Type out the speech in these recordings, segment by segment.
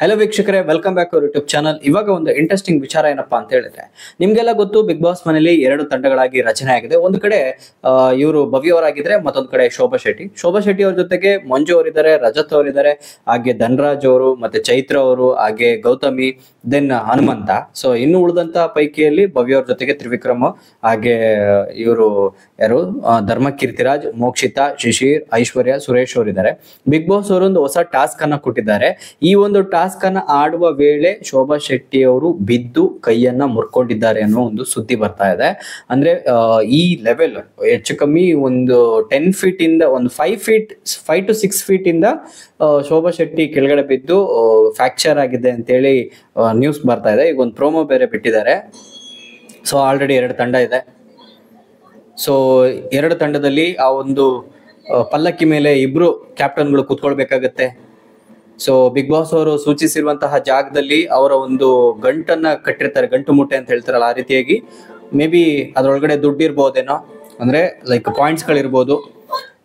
hello ವೀಕ್ಷಕರೇ welcome back to YouTube channel ಇವಾಗ ಒಂದು ಇಂಟ್ರೆಸ್ಟಿಂಗ್ ವಿಚಾರ ಏನಪ್ಪಾ ಅಂತ ಹೇಳಿದ್ರೆ ನಿಮ್ಗೆಲ್ಲ ಗೊತ್ತು ಬಿಗ್ ಬಾಸ್ ಮನೆಯಲ್ಲಿ ಎರಡು ತಂಡಗಳಾಗಿ ರಚನೆ ಆಗಿದೆ ಒಂದು ಕಡೆ ಇವರು ಭವ್ಯ ಅವರಾಗಿದ್ರೆ ಮತ್ತೊಂದು ಕಡೆ ಶೋಭಾ ಶೆಟ್ಟಿ ಶೋಭಾ ಶೆಟ್ಟಿ ಅವ್ರ ಜೊತೆಗೆ ಮಂಜು ಅವರಿದ್ದಾರೆ ರಜತ್ ಅವರಿದ್ದಾರೆ ಹಾಗೆ ಧನ್ರಾಜ್ ಅವರು ಮತ್ತೆ ಚೈತ್ರ ಅವರು ಹಾಗೆ ಗೌತಮಿ ದೆನ್ ಹನುಮಂತ ಸೊ ಇನ್ನು ಉಳಿದಂತ ಪೈಕಿಯಲ್ಲಿ ಭವ್ಯ ಅವ್ರ ಜೊತೆಗೆ ತ್ರಿವಿಕ್ರಮ ಹಾಗೆ ಇವರು ಯಾರು ಧರ್ಮ ಕೀರ್ತಿರಾಜ್ ಮೋಕ್ಷಿತಾ ಶಿಶಿರ್ ಐಶ್ವರ್ಯ ಸುರೇಶ್ ಅವರಿದ್ದಾರೆ ಬಿಗ್ ಬಾಸ್ ಒಂದು ಹೊಸ ಟಾಸ್ಕ್ ಅನ್ನ ಕೊಟ್ಟಿದ್ದಾರೆ ಈ ಒಂದು ಟಾಸ್ಕ್ ಟಾಸ್ಕನ್ನು ಆಡುವ ವೇಳೆ ಶೋಭಾ ಶೆಟ್ಟಿ ಅವರು ಬಿದ್ದು ಕೈಯನ್ನ ಮುರ್ಕೊಂಡಿದ್ದಾರೆ ಅನ್ನೋ ಒಂದು ಸುದ್ದಿ ಬರ್ತಾ ಇದೆ ಅಂದ್ರೆ ಈ ಲೆವೆಲ್ ಹೆಚ್ಚು ಕಮ್ಮಿ ಒಂದು ಟೆನ್ ಫೀಟ್ ಇಂದ ಒಂದು five feet five to six feet ಇಂದ ಶೋಭಾ ಶೆಟ್ಟಿ ಕೆಳಗಡೆ ಬಿದ್ದು ಫ್ರಾಕ್ಚರ್ ಆಗಿದೆ ಅಂತೇಳಿ ನ್ಯೂಸ್ ಬರ್ತಾ ಇದೆ ಈಗ ಒಂದು ಪ್ರೋಮೋ ಬೇರೆ ಬಿಟ್ಟಿದ್ದಾರೆ ಸೊ ಆಲ್ರೆಡಿ ಎರಡು ತಂಡ ಇದೆ ಸೊ ಎರಡು ತಂಡದಲ್ಲಿ ಆ ಒಂದು ಪಲ್ಲಕ್ಕಿ ಮೇಲೆ ಇಬ್ರು ಕ್ಯಾಪ್ಟನ್ಗಳು ಕೂತ್ಕೊಳ್ಬೇಕಾಗತ್ತೆ ಸೊ ಬಿಗ್ ಬಾಸ್ ಅವರು ಸೂಚಿಸಿರುವಂತಹ ಜಾಗದಲ್ಲಿ ಅವರ ಒಂದು ಗಂಟನ್ನ ಕಟ್ಟಿರ್ತಾರೆ ಗಂಟು ಮುಟ್ಟೆ ಅಂತ ಹೇಳ್ತಾರಲ್ಲ ಆ ರೀತಿಯಾಗಿ ಮೇ ಬಿ ಅದರೊಳಗಡೆ ದುಡ್ಡು ಅಂದ್ರೆ ಲೈಕ್ ಪಾಯಿಂಟ್ಸ್ ಗಳಿರ್ಬೋದು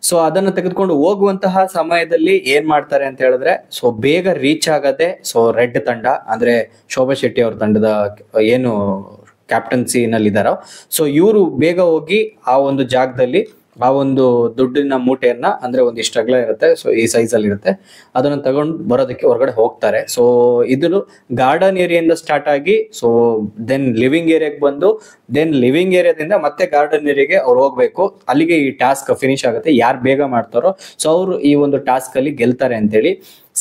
ಸೊ ಅದನ್ನ ತೆಗೆದುಕೊಂಡು ಹೋಗುವಂತಹ ಸಮಯದಲ್ಲಿ ಏನ್ ಮಾಡ್ತಾರೆ ಅಂತ ಹೇಳಿದ್ರೆ ಸೊ ಬೇಗ ರೀಚ್ ಆಗದೆ ಸೊ ರೆಡ್ ತಂಡ ಅಂದ್ರೆ ಶೋಭಾ ಶೆಟ್ಟಿ ಅವ್ರ ತಂಡದ ಏನು ಕ್ಯಾಪ್ಟನ್ಸಿನಲ್ಲಿದ್ದಾರೋ ಸೊ ಇವರು ಬೇಗ ಹೋಗಿ ಆ ಒಂದು ಜಾಗದಲ್ಲಿ ಆ ಒಂದು ದುಡ್ಡಿನ ಮೂಟೆಯನ್ನ ಅಂದ್ರೆ ಒಂದು ಅಗಲ ಇರುತ್ತೆ ಸೊ ಈ ಸೈಜ್ ಅಲ್ಲಿ ಇರುತ್ತೆ ಅದನ್ನ ತಗೊಂಡ್ ಬರೋದಕ್ಕೆ ಹೊರಗಡೆ ಹೋಗ್ತಾರೆ ಸೊ ಇದನ್ನು ಗಾರ್ಡನ್ ಏರಿಯಿಂದ ಸ್ಟಾರ್ಟ್ ಆಗಿ ಸೊ ದೆನ್ ಲಿವಿಂಗ್ ಏರಿಯಾಗೆ ಬಂದು ದೆನ್ ಲಿವಿಂಗ್ ಏರಿಯಾದಿಂದ ಮತ್ತೆ ಗಾರ್ಡನ್ ಏರಿಯಾಗೆ ಅವ್ರು ಹೋಗ್ಬೇಕು ಅಲ್ಲಿಗೆ ಈ ಟಾಸ್ಕ್ ಫಿನಿಶ್ ಆಗುತ್ತೆ ಯಾರು ಬೇಗ ಮಾಡ್ತಾರೋ ಸೊ ಅವರು ಈ ಒಂದು ಟಾಸ್ಕ್ ಅಲ್ಲಿ ಗೆಲ್ತಾರೆ ಅಂತೇಳಿ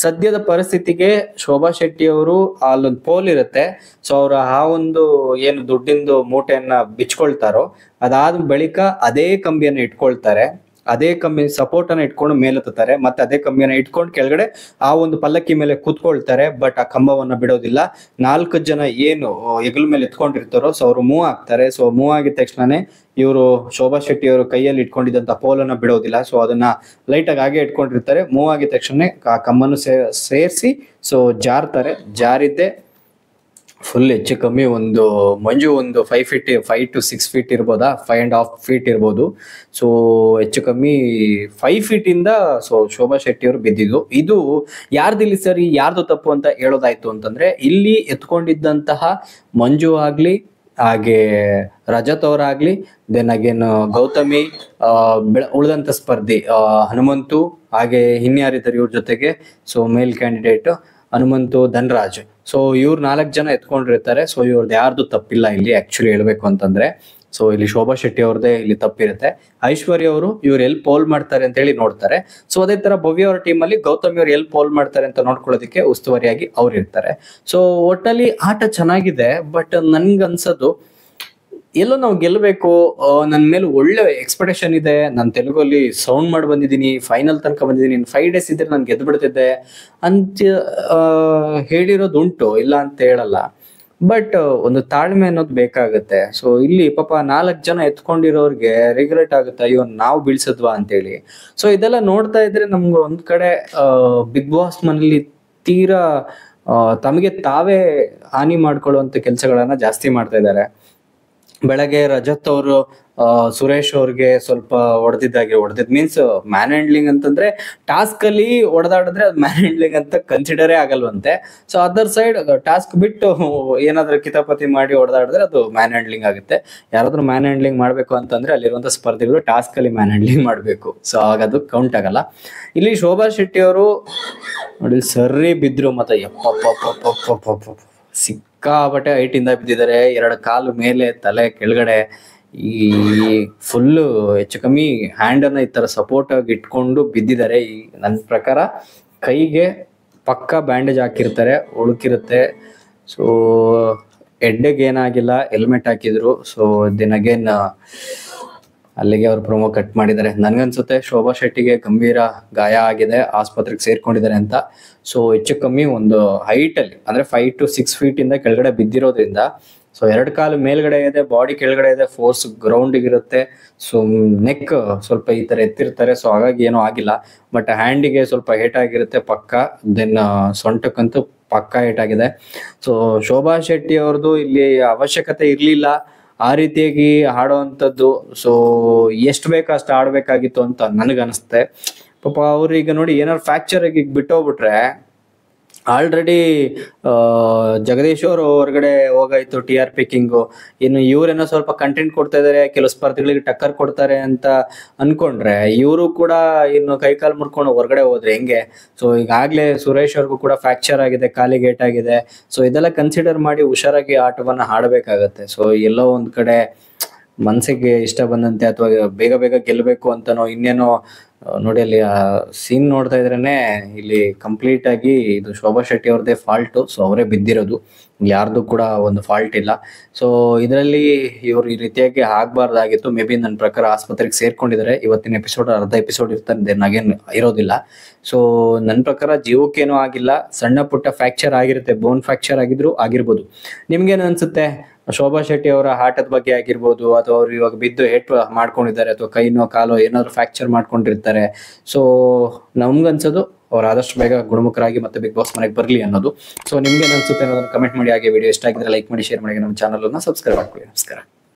ಸದ್ಯದ ಪರಿಸ್ಥಿತಿಗೆ ಶೋಭಾ ಶೆಟ್ಟಿ ಅವರು ಅಲ್ಲೊಂದು ಪೋಲ್ ಇರುತ್ತೆ ಸೊ ಅವ್ರ ಆ ಒಂದು ಏನು ದುಡ್ಡಿಂದು ಮೂಟೆಯನ್ನ ಬಿಚ್ಕೊಳ್ತಾರೋ ಅದಾದ ಬಳಿಕ ಅದೇ ಕಂಬಿಯನ್ನ ಇಟ್ಕೊಳ್ತಾರೆ ಅದೇ ಕಮ್ಮಿ ಸಪೋರ್ಟ್ ಅನ್ನ ಇಟ್ಕೊಂಡು ಮೇಲೆತ್ತಾರೆ ಮತ್ತೆ ಅದೇ ಕಮ್ಮಿಯನ್ನ ಇಟ್ಕೊಂಡು ಕೆಳಗಡೆ ಆ ಒಂದು ಪಲ್ಲಕ್ಕಿ ಮೇಲೆ ಕೂತ್ಕೊಳ್ತಾರೆ ಬಟ್ ಆ ಕಂಬವನ್ನ ಬಿಡೋದಿಲ್ಲ ನಾಲ್ಕು ಜನ ಏನು ಹೆಗಲ ಮೇಲೆ ಎತ್ಕೊಂಡಿರ್ತಾರೋ ಸೊ ಅವರು ಮೂವ್ ಆಗ್ತಾರೆ ಸೊ ಮೂವ್ ಆಗಿದ ತಕ್ಷಣನೇ ಇವರು ಶೋಭಾ ಶೆಟ್ಟಿ ಅವರು ಕೈಯಲ್ಲಿ ಇಟ್ಕೊಂಡಿದ್ದಂತ ಪೋಲನ್ನ ಬಿಡೋದಿಲ್ಲ ಸೊ ಅದನ್ನ ಲೈಟ್ ಆಗಿ ಹಾಗೆ ಇಟ್ಕೊಂಡಿರ್ತಾರೆ ಮೂವ್ ಆಗಿದ ತಕ್ಷಣ ಆ ಕಮ್ಮನ್ನು ಸೇರಿಸಿ ಸೊ ಜಾರ್ತಾರೆ ಜಾರಿದ್ದೆ ಫುಲ್ ಹೆಚ್ಚು ಕಮ್ಮಿ ಒಂದು ಮಂಜು ಒಂದು five feet five to six feet ಇರ್ಬೋದಾ ಫೈವ್ ಆ್ಯಂಡ್ ಹಾಫ್ ಫೀಟ್ ಇರ್ಬೋದು ಸೊ ಹೆಚ್ಚು ಕಮ್ಮಿ ಫೈವ್ ಫೀಟಿಂದ ಸೊ ಶೋಭಾ ಶೆಟ್ಟಿ ಅವರು ಬಿದ್ದಿದ್ದು ಇದು ಯಾರ್ದಿಲ್ಲಿ ಸರಿ ಯಾರ್ದು ತಪ್ಪು ಅಂತ ಹೇಳೋದಾಯ್ತು ಅಂತಂದ್ರೆ ಇಲ್ಲಿ ಎತ್ಕೊಂಡಿದ್ದಂತಹ ಮಂಜು ಆಗಲಿ ಹಾಗೆ ರಜತ್ ಅವರಾಗ್ಲಿ ದೆನ್ ಅಗೇನ್ ಗೌತಮಿ ಉಳಿದಂತ ಸ್ಪರ್ಧಿ ಹನುಮಂತು ಹಾಗೆ ಹಿನ್ಯಾರಿದ್ದರು ಇವ್ರ ಜೊತೆಗೆ so male candidate Hanumanthu Dhanraj so ಇವ್ರು ನಾಲ್ಕು ಜನ ಎತ್ಕೊಂಡಿರ್ತಾರೆ ಸೊ ಇವ್ರದ್ದು ಯಾರ್ದು ತಪ್ಪಿಲ್ಲ ಇಲ್ಲಿ ಆಕ್ಚುಲಿ ಹೇಳ್ಬೇಕು ಅಂತಂದ್ರೆ ಸೊ ಇಲ್ಲಿ ಶೋಭಾ ಶೆಟ್ಟಿ ಅವ್ರದ್ದೇ ಇಲ್ಲಿ ತಪ್ಪಿರುತ್ತೆ ಐಶ್ವರ್ಯ ಅವರು ಇವ್ರು ಎಲ್ಲಿ ಪೋಲ್ ಮಾಡ್ತಾರೆ ಅಂತ ಹೇಳಿ ನೋಡ್ತಾರೆ ಸೊ ಅದೇ ತರ ಭವ್ಯ ಅವರ ಟೀಮ್ ಅಲ್ಲಿ ಗೌತಮಿ ಇವ್ರು ಎಲ್ಲಿ ಪೋಲ್ ಮಾಡ್ತಾರೆ ಅಂತ ನೋಡ್ಕೊಳ್ಳೋದಕ್ಕೆ ಉಸ್ತುವಾರಿಯಾಗಿ ಅವ್ರು ಇರ್ತಾರೆ ಸೊ ಒಟ್ಟಲ್ಲಿ ಆಟ ಚೆನ್ನಾಗಿದೆ ಬಟ್ ನನ್ಗನ್ಸೋದು ಎಲ್ಲೋ ನಾವು ಗೆಲ್ಲಬೇಕು ನನ್ನ ಮೇಲೆ ಒಳ್ಳೆ ಎಕ್ಸ್ಪೆಕ್ಟೇಷನ್ ಇದೆ ನಾನು ತೆಲುಗಲ್ಲಿ ಸೌಂಡ್ ಮಾಡಿ ಬಂದಿದ್ದೀನಿ ಫೈನಲ್ ತನಕ ಬಂದಿದ್ದೀನಿ ಫೈವ್ ಡೇಸ್ ಇದ್ರೆ ನಾನು ಗೆದ್ದು ಬಿಡ್ತಿದ್ದೆ ಅಂತ ಹೇಳಿರೋದು ಉಂಟು ಇಲ್ಲ ಅಂತ ಹೇಳಲ್ಲ ಬಟ್ ಒಂದು ತಾಳ್ಮೆ ಅನ್ನೋದು ಬೇಕಾಗುತ್ತೆ ಸೊ ಇಲ್ಲಿ ಪಾಪ ನಾಲ್ಕು ಜನ ಎತ್ಕೊಂಡಿರೋರಿಗೆ ರಿಗ್ರೆಟ್ ಆಗುತ್ತೆ ಅಯ್ಯೋ ನಾವು ಬೀಳ್ಸದ್ವಾ ಅಂತೇಳಿ ಸೊ ಇದೆಲ್ಲ ನೋಡ್ತಾ ಇದ್ರೆ ನಮ್ಗೆ ಒಂದ್ ಕಡೆ ಬಿಗ್ ಬಾಸ್ ಮನೇಲಿ ತೀರಾ ತಮಗೆ ತಾವೇ ಹಾನಿ ಮಾಡ್ಕೊಳ್ಳುವಂತ ಕೆಲಸಗಳನ್ನ ಜಾಸ್ತಿ ಮಾಡ್ತಾ ಇದ್ದಾರೆ ಬೆಳಗ್ಗೆ ರಜತ್ ಅವರು ಸುರೇಶ್ ಅವ್ರಿಗೆ ಸ್ವಲ್ಪ ಹೊಡೆದಿದ್ದಾಗೆ ಹೊಡೆದಿದ್ ಮೀನ್ಸ್ ಮ್ಯಾನ್ ಹ್ಯಾಂಡ್ಲಿಂಗ್ ಅಂತಂದ್ರೆ ಟಾಸ್ಕ್ ಅಲ್ಲಿ ಹೊಡೆದಾಡಿದ್ರೆ ಅದು ಮ್ಯಾನ್ ಹ್ಯಾಂಡ್ಲಿಂಗ್ ಅಂತ ಕನ್ಸಿಡರೇ ಆಗಲ್ವಂತೆ ಸೊ ಅದರ್ ಸೈಡ್ ಟಾಸ್ಕ್ ಬಿಟ್ಟು ಏನಾದ್ರೂ ಕಿತಾಪತಿ ಮಾಡಿ ಹೊಡೆದಾಡಿದ್ರೆ ಅದು ಮ್ಯಾನ್ ಹ್ಯಾಂಡ್ಲಿಂಗ್ ಆಗುತ್ತೆ ಯಾರಾದ್ರೂ ಮ್ಯಾನ್ ಹ್ಯಾಂಡ್ಲಿಂಗ್ ಮಾಡಬೇಕು ಅಂತಂದ್ರೆ ಅಲ್ಲಿರುವಂತ ಸ್ಪರ್ಧಿಗಳು ಟಾಸ್ಕ್ ಅಲ್ಲಿ ಮ್ಯಾನ್ ಹ್ಯಾಂಡ್ಲಿಂಗ್ ಮಾಡಬೇಕು ಸೊ ಅದು ಕೌಂಟ್ ಆಗಲ್ಲ ಇಲ್ಲಿ ಶೋಭಾ ಶೆಟ್ಟಿ ಅವರು ನೋಡಿ ಸರಿ ಬಿದ್ರು ಮತ್ತೆ ಸಿಕ್ ಸಿಕ್ಕಾಪಟ್ಟೆ ಹೈಟಿಂದ ಬಿದ್ದಿದ್ದಾರೆ ಎರಡು ಕಾಲು ಮೇಲೆ ತಲೆ ಕೆಳಗಡೆ ಈ ಫುಲ್ಲು ಹೆಚ್ಚು ಕಮ್ಮಿ ಹ್ಯಾಂಡನ್ನ ಈ ಥರ ಸಪೋರ್ಟ್ ಆಗಿ ಇಟ್ಕೊಂಡು ಬಿದ್ದಿದ್ದಾರೆ ಈ ನನ್ನ ಪ್ರಕಾರ ಕೈಗೆ ಪಕ್ಕ ಬ್ಯಾಂಡೇಜ್ ಹಾಕಿರ್ತಾರೆ ಉಳುಕಿರುತ್ತೆ ಸೊ ಹೆಡ್ಡೆಗೆ ಏನಾಗಿಲ್ಲ ಹೆಲ್ಮೆಟ್ ಹಾಕಿದ್ರು ಸೊ ದೆನ್ ಅಲ್ಲಿಗೆ ಅವ್ರು ಪ್ರೊಮೋ ಕಟ್ ಮಾಡಿದ್ದಾರೆ ನನಗನ್ಸುತ್ತೆ ಶೋಭಾ ಶೆಟ್ಟಿಗೆ ಗಂಭೀರ ಗಾಯ ಆಗಿದೆ ಆಸ್ಪತ್ರೆಗೆ ಸೇರ್ಕೊಂಡಿದ್ದಾರೆ ಅಂತ ಸೊ ಹೆಚ್ಚು ಕಮ್ಮಿ ಒಂದು ಹೈಟಲ್ಲಿ ಅಂದರೆ ಫೈವ್ ಟು ಸಿಕ್ಸ್ ಫೀಟಿಂದ ಕೆಳಗಡೆ ಬಿದ್ದಿರೋದ್ರಿಂದ ಸೊ ಎರಡು ಕಾಲು ಮೇಲ್ಗಡೆ ಇದೆ ಬಾಡಿ ಕೆಳಗಡೆ ಇದೆ ಫೋರ್ಸ್ ಗ್ರೌಂಡಿಗೆ ಇರುತ್ತೆ ಸೊ ನೆಕ್ ಸ್ವಲ್ಪ ಈ ಥರ ಎತ್ತಿರ್ತಾರೆ ಸೊ ಹಾಗಾಗಿ ಏನೂ ಆಗಿಲ್ಲ ಬಟ್ ಹ್ಯಾಂಡಿಗೆ ಸ್ವಲ್ಪ ಹೇಟ್ ಆಗಿರುತ್ತೆ ಪಕ್ಕ ದೆನ್ ಸೊಂಟಕ್ಕಂತೂ ಪಕ್ಕ ಹೇಟ್ ಆಗಿದೆ ಸೊ ಶೋಭಾ ಶೆಟ್ಟಿ ಅವ್ರದ್ದು ಇಲ್ಲಿ ಅವಶ್ಯಕತೆ ಇರಲಿಲ್ಲ ಆ ರೀತಿಯಾಗಿ ಹಾಡೋವಂಥದ್ದು ಸೊ ಎಷ್ಟು ಬೇಕು ಅಷ್ಟು ಆಡಬೇಕಾಗಿತ್ತು ಅಂತ ನನಗನ್ನಿಸುತ್ತೆ ಪಾಪ ಈಗ ನೋಡಿ ಏನಾದ್ರು ಫ್ರ್ಯಾಕ್ಚರ್ ಆಗಿ ಬಿಟ್ಟೋಗ್ಬಿಟ್ರೆ ಆಲ್ರೆಡಿ ಜಗದೀಶ್ ಅವರು ಹೊರಗಡೆ ಹೋಗಾಯ್ತು ಟಿ ಆರ್ ಪಿ ಕಿಂಗು ಇನ್ನು ಇವರೇನೋ ಸ್ವಲ್ಪ ಕಂಟೆಂಟ್ ಕೊಡ್ತಾ ಇದಾರೆ ಕೆಲವು ಸ್ಪರ್ಧಿಗಳಿಗೆ ಟಕ್ಕರ್ ಕೊಡ್ತಾರೆ ಅಂತ ಅನ್ಕೊಂಡ್ರೆ ಇವರು ಕೂಡ ಇನ್ನು ಕೈಕಾಲು ಮುಡ್ಕೊಂಡು ಹೊರಗಡೆ ಹೋದ್ರೆ ಹೆಂಗೆ ಸೊ ಈಗಾಗಲೇ ಸುರೇಶ್ ಅವ್ರಿಗೂ ಕೂಡ ಫ್ರಾಕ್ಚರ್ ಆಗಿದೆ ಕಾಲಿಗೆ ಆಗಿದೆ ಸೊ ಇದೆಲ್ಲ ಕನ್ಸಿಡರ್ ಮಾಡಿ ಹುಷಾರಾಗಿ ಆಟವನ್ನು ಆಡಬೇಕಾಗತ್ತೆ ಸೊ ಎಲ್ಲೋ ಒಂದು ಕಡೆ ಮನಸ್ಸಿಗೆ ಇಷ್ಟ ಬಂದಂತೆ ಅಥವಾ ಬೇಗ ಬೇಗ ಗೆಲ್ಲಬೇಕು ಅಂತನೋ ಇನ್ನೇನೋ ನೋಡಿ ಅಲ್ಲಿ ಆ ಸೀನ್ ನೋಡ್ತಾ ಇದ್ರೇನೆ ಇಲ್ಲಿ ಕಂಪ್ಲೀಟ್ ಆಗಿ ಇದು ಶೋಭಾ ಶೆಟ್ಟಿ ಅವ್ರದ್ದೇ ಫಾಲ್ಟು ಸೊ ಅವರೇ ಬಿದ್ದಿರೋದು ಯಾರ್ದು ಕೂಡ ಒಂದು ಫಾಲ್ಟ್ ಇಲ್ಲ ಸೊ ಇದರಲ್ಲಿ ಇವರು ಈ ರೀತಿಯಾಗಿ ಆಗಬಾರ್ದಾಗಿತ್ತು ಮೇ ಬಿ ನನ್ನ ಪ್ರಕಾರ ಆಸ್ಪತ್ರೆಗೆ ಸೇರ್ಕೊಂಡಿದ್ದಾರೆ ಇವತ್ತಿನ ಎಪಿಸೋಡ್ ಅರ್ಧ ಎಪಿಸೋಡ್ ಇರ್ತಾರೆ ನಾಗೇನು ಇರೋದಿಲ್ಲ ಸೊ ನನ್ನ ಪ್ರಕಾರ ಜೀವಕ್ಕೇನೂ ಆಗಿಲ್ಲ ಸಣ್ಣ ಪುಟ್ಟ ಫ್ರ್ಯಾಕ್ಚರ್ ಆಗಿರುತ್ತೆ ಬೋನ್ ಫ್ರ್ಯಾಕ್ಚರ್ ಆಗಿದ್ರು ಆಗಿರ್ಬೋದು ನಿಮ್ಗೇನು ಅನ್ಸುತ್ತೆ ಶೋಭಾ ಶೆಟ್ಟಿ ಅವರ ಆಟದ ಬಗ್ಗೆ ಆಗಿರ್ಬೋದು ಅಥವಾ ಅವ್ರು ಇವಾಗ ಬಿದ್ದು ಹೆಟ್ ಮಾಡ್ಕೊಂಡಿದ್ದಾರೆ ಅಥವಾ ಕೈನೋ ಕಾಲೋ ಏನಾದ್ರು ಫ್ರಾಕ್ಚರ್ ಮಾಡ್ಕೊಂಡಿರ್ತಾರೆ ಸೊ ನಮ್ಗನ್ಸೋದು ಅವ್ರು ಆದಷ್ಟು ಬೇಗ ಗುಣಮುಖರಾಗಿ ಮತ್ತೆ ಬಿಗ್ ಬಾಸ್ ಮನೆಗೆ ಬರಲಿ ಅನ್ನೋದು ಸೊ ನಿಮ್ಗೆ ಅನ್ಸುತ್ತೆ ಅನ್ನೋದನ್ನ ಕಮೆಂಟ್ ಮಾಡಿ ಹಾಗೆ ವಿಡಿಯೋ ಇಷ್ಟ ಆಗಿದ್ರೆ ಲೈಕ್ ಮಾಡಿ ಶೇರ್ ಮಾಡಿ ನಮ್ಮ ಚಾನಲ್ ಸಬ್ಸ್ಕ್ರೈಬ್ ಮಾಡ್ಕೊಳ್ಳಿ ನಮಸ್ಕಾರ